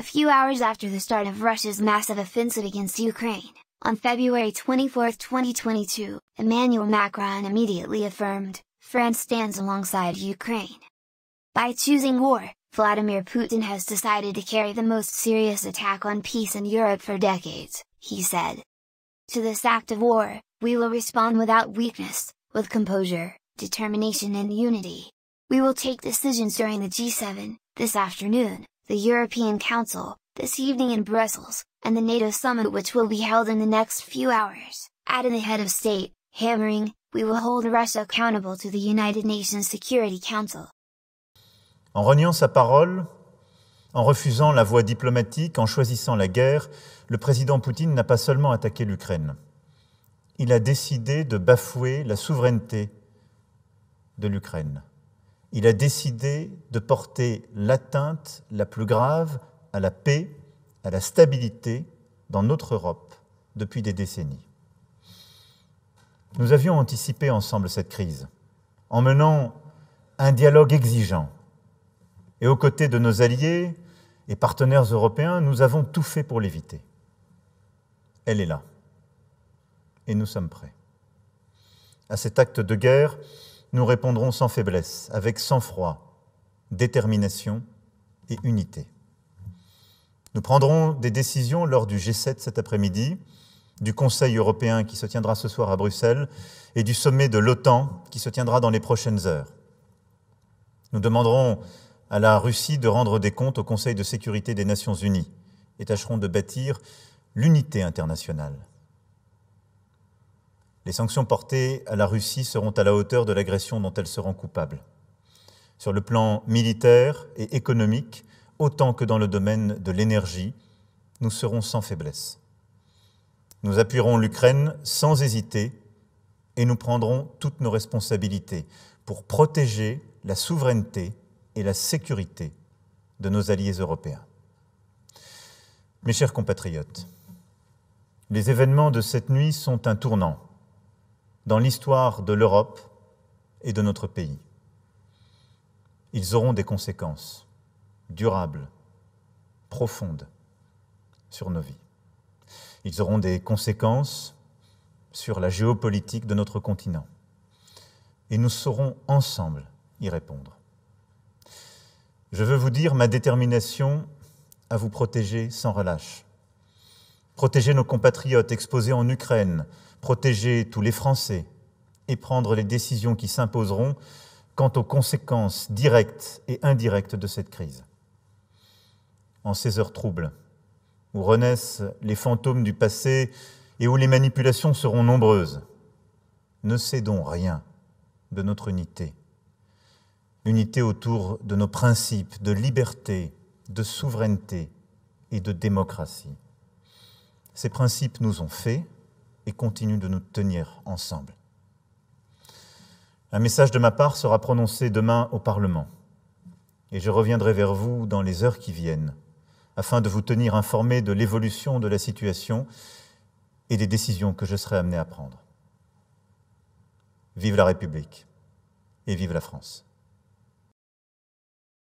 A few hours after the start of Russia's massive offensive against Ukraine, on February 24, 2022, Emmanuel Macron immediately affirmed, France stands alongside Ukraine. By choosing war, Vladimir Putin has decided to carry the most serious attack on peace in Europe for decades, he said. To this act of war, we will respond without weakness, with composure, determination and unity. We will take decisions during the G7, this afternoon, the European Council, this evening in Brussels, and the NATO summit which will be held in the next few hours, adding the head of state, hammering, we will hold Russia accountable to the United Nations Security Council. En reniant sa parole, en refusant la voie diplomatique, en choisissant la guerre, le président Poutine n'a pas seulement attaqué l'Ukraine. Il a décidé de bafouer la souveraineté de l'Ukraine il a décidé de porter l'atteinte la plus grave à la paix, à la stabilité dans notre Europe depuis des décennies. Nous avions anticipé ensemble cette crise en menant un dialogue exigeant. Et aux côtés de nos alliés et partenaires européens, nous avons tout fait pour l'éviter. Elle est là. Et nous sommes prêts. À cet acte de guerre, nous répondrons sans faiblesse, avec sang-froid, détermination et unité. Nous prendrons des décisions lors du G7 cet après-midi, du Conseil européen qui se tiendra ce soir à Bruxelles et du sommet de l'OTAN qui se tiendra dans les prochaines heures. Nous demanderons à la Russie de rendre des comptes au Conseil de sécurité des Nations Unies et tâcherons de bâtir l'unité internationale. Les sanctions portées à la Russie seront à la hauteur de l'agression dont elle se rend coupable, sur le plan militaire et économique, autant que dans le domaine de l'énergie, nous serons sans faiblesse. Nous appuierons l'Ukraine sans hésiter et nous prendrons toutes nos responsabilités pour protéger la souveraineté et la sécurité de nos alliés européens. Mes chers compatriotes, les événements de cette nuit sont un tournant dans l'histoire de l'Europe et de notre pays. Ils auront des conséquences durables, profondes sur nos vies. Ils auront des conséquences sur la géopolitique de notre continent. Et nous saurons ensemble y répondre. Je veux vous dire ma détermination à vous protéger sans relâche protéger nos compatriotes exposés en Ukraine, protéger tous les Français et prendre les décisions qui s'imposeront quant aux conséquences directes et indirectes de cette crise. En ces heures troubles, où renaissent les fantômes du passé et où les manipulations seront nombreuses, ne cédons rien de notre unité. Unité autour de nos principes de liberté, de souveraineté et de démocratie. Ces principes nous ont fait et continuent de nous tenir ensemble. Un message de ma part sera prononcé demain au Parlement et je reviendrai vers vous dans les heures qui viennent afin de vous tenir informé de l'évolution de la situation et des décisions que je serai amené à prendre. Vive la République et vive la France.